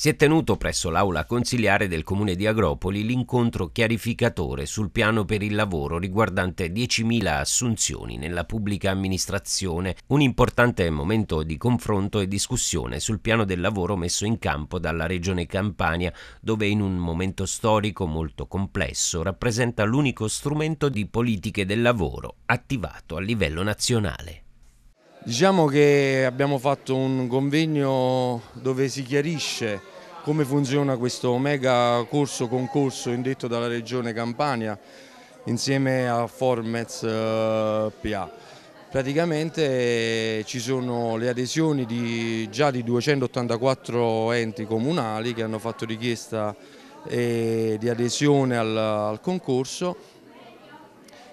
si è tenuto presso l'aula consiliare del comune di Agropoli l'incontro chiarificatore sul piano per il lavoro riguardante 10.000 assunzioni nella pubblica amministrazione, un importante momento di confronto e discussione sul piano del lavoro messo in campo dalla regione Campania, dove in un momento storico molto complesso rappresenta l'unico strumento di politiche del lavoro attivato a livello nazionale. Diciamo che abbiamo fatto un convegno dove si chiarisce come funziona questo mega corso concorso indetto dalla Regione Campania insieme a Formez eh, PA. Praticamente eh, ci sono le adesioni di, già di 284 enti comunali che hanno fatto richiesta eh, di adesione al, al concorso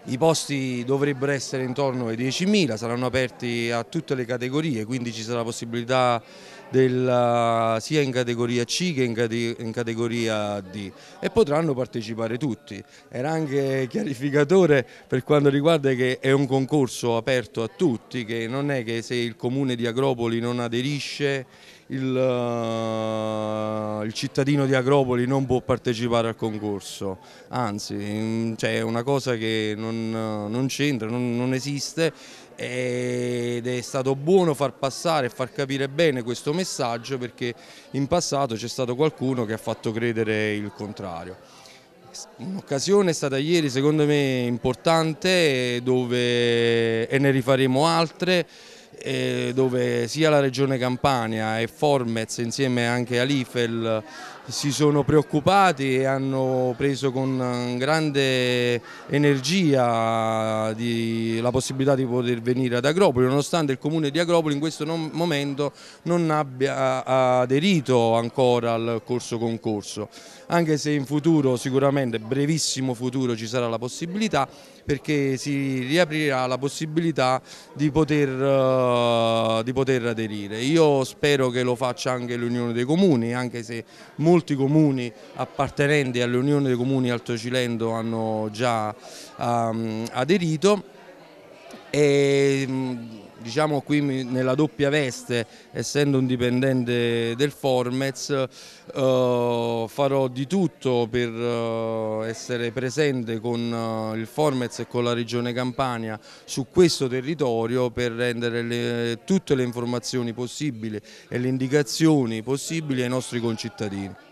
i posti dovrebbero essere intorno ai 10.000, saranno aperti a tutte le categorie, quindi ci sarà la possibilità del, eh, sia in categoria C che in, cate, in, categoria D e potranno partecipare tutti. Era anche chiarificatore per quanto riguarda che è un concorso aperto a tutti, che non è che se il comune di Agropoli non aderisce il, uh, il, cittadino di Agropoli non può partecipare al concorso, anzi mm, cioè, è cioè una cosa che non, eh, non c'entra, non, non, esiste ed è stato buono far passare e far capire bene questo messaggio perché in passato c'è stato qualcuno che ha fatto credere il contrario. Un'occasione è stata ieri secondo me importante dove, e ne rifaremo altre eh, dove sia la regione Campania e Formez insieme anche a Lifel si sono preoccupati e hanno preso con grande energia di, la possibilità di poter venire ad Agropoli, nonostante il comune di Agropoli in questo non, momento non abbia aderito ancora al corso concorso, anche se in futuro sicuramente, brevissimo futuro ci sarà la possibilità perché si riaprirà la possibilità di poter eh, eh, di poter aderire. Io spero che lo faccia anche l'Unione dei Comuni, anche se molti comuni appartenenti all'Unione dei Comuni Alto Cilento hanno già ehm, aderito e mm, diciamo qui nella doppia veste, essendo un dipendente del Formez, eh, farò di tutto per eh, essere presente con eh, il Formez e con la Regione Campania su questo territorio per rendere le, tutte le informazioni possibili e le indicazioni possibili ai nostri concittadini.